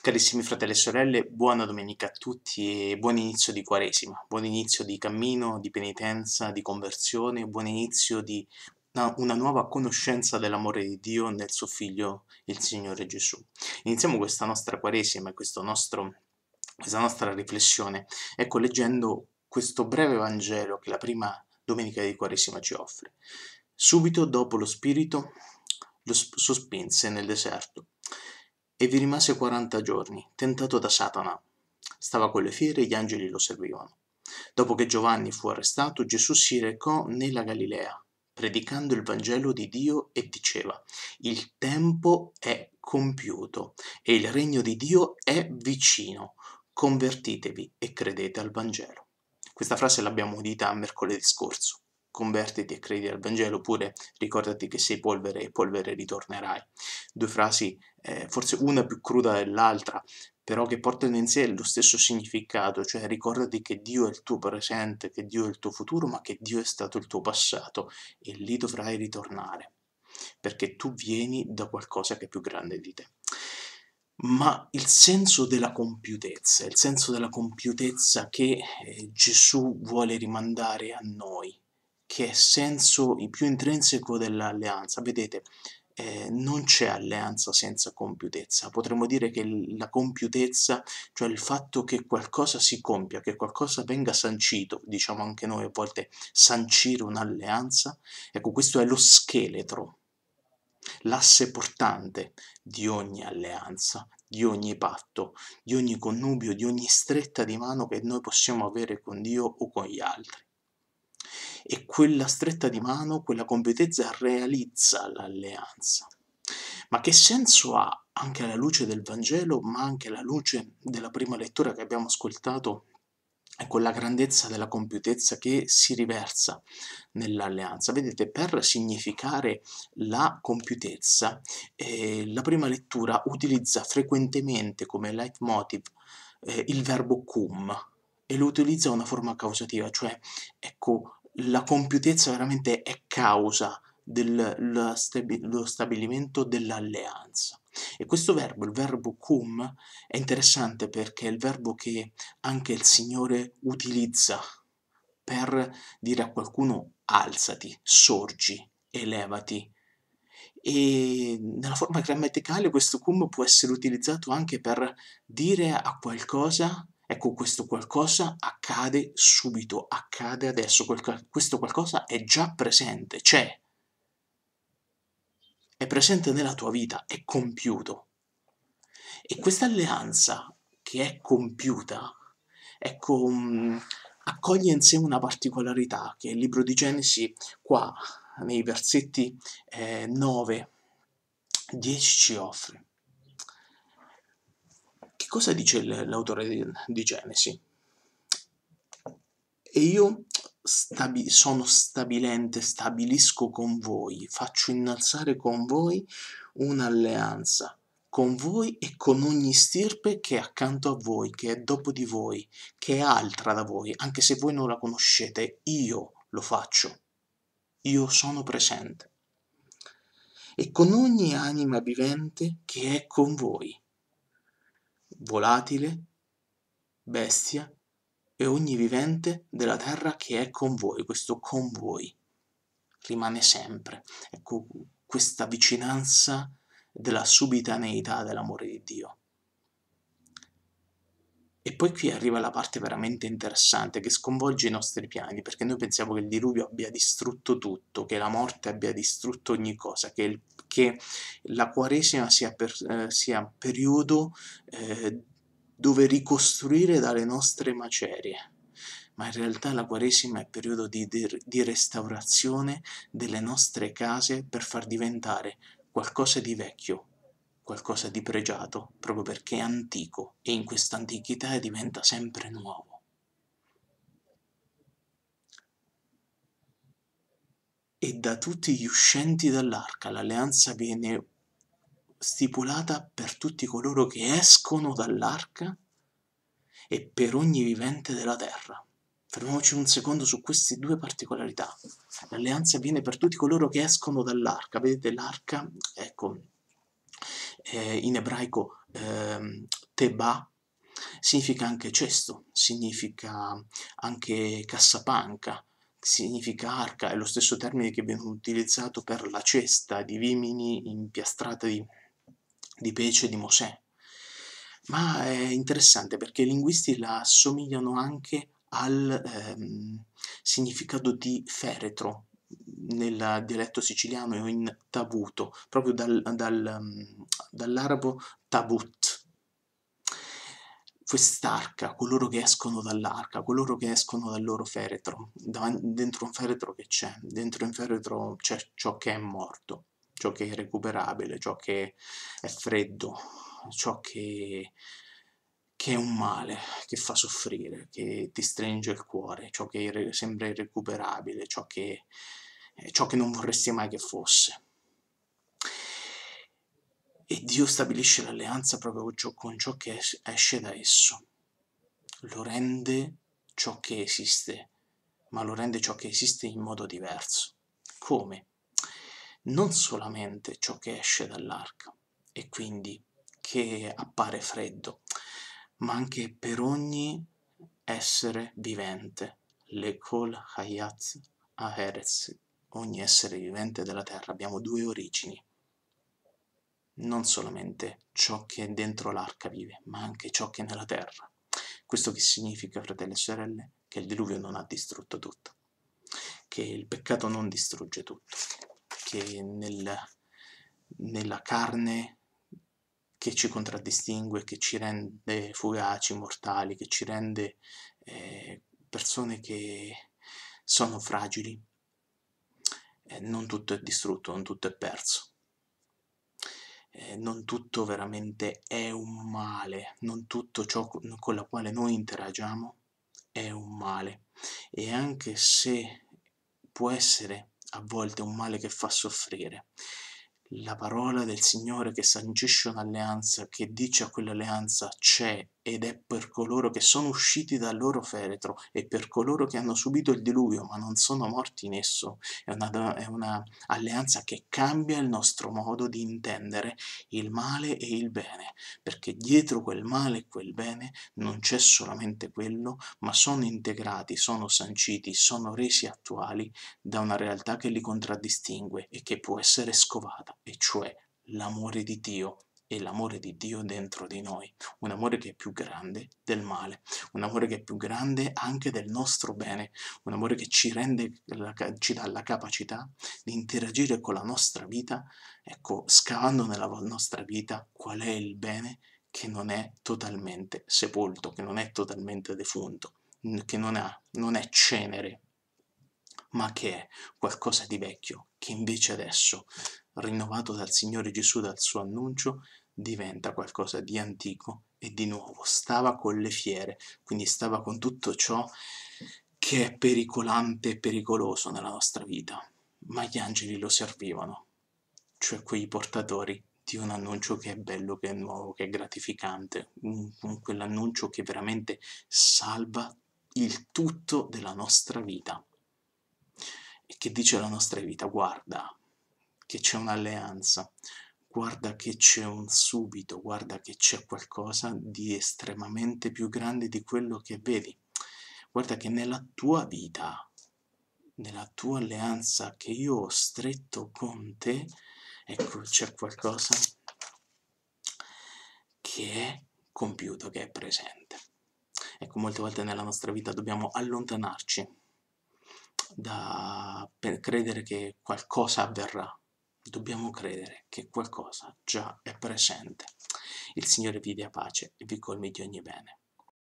Carissimi fratelli e sorelle, buona domenica a tutti e buon inizio di Quaresima, buon inizio di cammino, di penitenza, di conversione, buon inizio di una nuova conoscenza dell'amore di Dio nel suo Figlio, il Signore Gesù. Iniziamo questa nostra Quaresima e questa nostra riflessione, ecco, leggendo questo breve Vangelo che la prima domenica di Quaresima ci offre. Subito dopo lo Spirito lo sospinse nel deserto e vi rimase 40 giorni, tentato da Satana. Stava con le fiere e gli angeli lo seguivano. Dopo che Giovanni fu arrestato, Gesù si recò nella Galilea, predicando il Vangelo di Dio e diceva, il tempo è compiuto e il regno di Dio è vicino, convertitevi e credete al Vangelo. Questa frase l'abbiamo udita mercoledì scorso convertiti e credi al Vangelo oppure ricordati che sei polvere e polvere ritornerai. Due frasi, eh, forse una più cruda dell'altra, però che portano in sé lo stesso significato, cioè ricordati che Dio è il tuo presente, che Dio è il tuo futuro, ma che Dio è stato il tuo passato e lì dovrai ritornare, perché tu vieni da qualcosa che è più grande di te. Ma il senso della compiutezza, il senso della compiutezza che eh, Gesù vuole rimandare a noi, che è senso più intrinseco dell'alleanza. Vedete, eh, non c'è alleanza senza compiutezza. Potremmo dire che la compiutezza, cioè il fatto che qualcosa si compia, che qualcosa venga sancito, diciamo anche noi a volte sancire un'alleanza, ecco questo è lo scheletro, l'asse portante di ogni alleanza, di ogni patto, di ogni connubio, di ogni stretta di mano che noi possiamo avere con Dio o con gli altri e quella stretta di mano, quella completezza realizza l'alleanza. Ma che senso ha, anche alla luce del Vangelo, ma anche alla luce della prima lettura che abbiamo ascoltato, con la grandezza della compiutezza che si riversa nell'alleanza? Vedete, per significare la compiutezza, eh, la prima lettura utilizza frequentemente come leitmotiv eh, il verbo cum, e lo utilizza una forma causativa, cioè ecco la compiutezza veramente è causa dello stabi- stabilimento dell'alleanza. E questo verbo, il verbo cum, è interessante perché è il verbo che anche il Signore utilizza per dire a qualcuno alzati, sorgi, elevati. E nella forma grammaticale questo cum può essere utilizzato anche per dire a qualcosa Ecco, questo qualcosa accade subito, accade adesso, questo qualcosa è già presente, c'è, è presente nella tua vita, è compiuto. E questa alleanza che è compiuta, ecco, mm, accoglie in sé una particolarità che il libro di Genesi qua, nei versetti eh, 9, 10 ci offre cosa dice l'autore di Genesi? E io stabi sono stabilente, stabilisco con voi, faccio innalzare con voi un'alleanza, con voi e con ogni stirpe che è accanto a voi, che è dopo di voi, che è altra da voi, anche se voi non la conoscete, io lo faccio, io sono presente. E con ogni anima vivente che è con voi volatile, bestia e ogni vivente della terra che è con voi, questo con voi rimane sempre. Ecco questa vicinanza della subitaneità dell'amore di Dio. E poi qui arriva la parte veramente interessante che sconvolge i nostri piani, perché noi pensiamo che il diluvio abbia distrutto tutto, che la morte abbia distrutto ogni cosa, che, il, che la Quaresima sia, per, eh, sia un periodo eh, dove ricostruire dalle nostre macerie. Ma in realtà la Quaresima è un periodo di, di restaurazione delle nostre case per far diventare qualcosa di vecchio, qualcosa di pregiato proprio perché è antico e in questa antichità diventa sempre nuovo. E da tutti gli uscenti dall'arca l'alleanza viene stipulata per tutti coloro che escono dall'arca e per ogni vivente della terra. Fermiamoci un secondo su queste due particolarità. L'alleanza viene per tutti coloro che escono dall'arca. Vedete l'arca? Ecco, eh, in ebraico eh, teba, significa anche cesto, significa anche cassapanca, significa arca, è lo stesso termine che viene utilizzato per la cesta di vimini impiastrata di, di pece di Mosè. Ma è interessante perché i linguisti la assomigliano anche al ehm, significato di feretro, nel dialetto siciliano è in tabuto, proprio dal, dal, mm, dall'arabo tabut. Quest'arca, coloro che escono dall'arca, coloro che escono dal loro feretro, dentro un feretro che c'è, dentro un feretro c'è ciò che è morto, ciò che è recuperabile, ciò che è freddo, ciò che che è un male, che fa soffrire, che ti stringe il cuore, ciò che sembra irrecuperabile, ciò che, eh, ciò che non vorresti mai che fosse. E Dio stabilisce l'alleanza proprio con ciò che esce da esso. Lo rende ciò che esiste, ma lo rende ciò che esiste in modo diverso. Come? Non solamente ciò che esce dall'arca, e quindi che appare freddo, ma anche per ogni essere vivente, le kol hayat aherez, ogni essere vivente della terra. Abbiamo due origini, non solamente ciò che dentro l'arca vive, ma anche ciò che è nella terra. Questo che significa, fratelli e sorelle, che il diluvio non ha distrutto tutto, che il peccato non distrugge tutto, che nel, nella carne che ci contraddistingue, che ci rende fugaci, mortali, che ci rende eh, persone che sono fragili. Eh, non tutto è distrutto, non tutto è perso. Eh, non tutto veramente è un male, non tutto ciò con la quale noi interagiamo è un male. E anche se può essere a volte un male che fa soffrire, la parola del Signore che sancisce un'alleanza, che dice a quell'alleanza c'è ed è per coloro che sono usciti dal loro feretro e per coloro che hanno subito il diluvio ma non sono morti in esso. È una, è una alleanza che cambia il nostro modo di intendere il male e il bene, perché dietro quel male e quel bene non c'è solamente quello, ma sono integrati, sono sanciti, sono resi attuali da una realtà che li contraddistingue e che può essere scovata, e cioè l'amore di Dio e l'amore di Dio dentro di noi, un amore che è più grande del male, un amore che è più grande anche del nostro bene, un amore che ci, rende, ci dà la capacità di interagire con la nostra vita, ecco, scavando nella nostra vita qual è il bene che non è totalmente sepolto, che non è totalmente defunto, che non, ha, non è cenere ma che è qualcosa di vecchio, che invece adesso, rinnovato dal Signore Gesù dal suo annuncio, diventa qualcosa di antico e di nuovo. Stava con le fiere, quindi stava con tutto ciò che è pericolante e pericoloso nella nostra vita. Ma gli angeli lo servivano, cioè quei portatori di un annuncio che è bello, che è nuovo, che è gratificante, un, un, quell'annuncio che veramente salva il tutto della nostra vita e che dice alla nostra vita, guarda che c'è un'alleanza, guarda che c'è un subito, guarda che c'è qualcosa di estremamente più grande di quello che vedi, guarda che nella tua vita, nella tua alleanza che io ho stretto con te, ecco c'è qualcosa che è compiuto, che è presente. Ecco, molte volte nella nostra vita dobbiamo allontanarci da, per credere che qualcosa avverrà. Dobbiamo credere che qualcosa già è presente. Il Signore vi dia pace e vi colmi di ogni bene.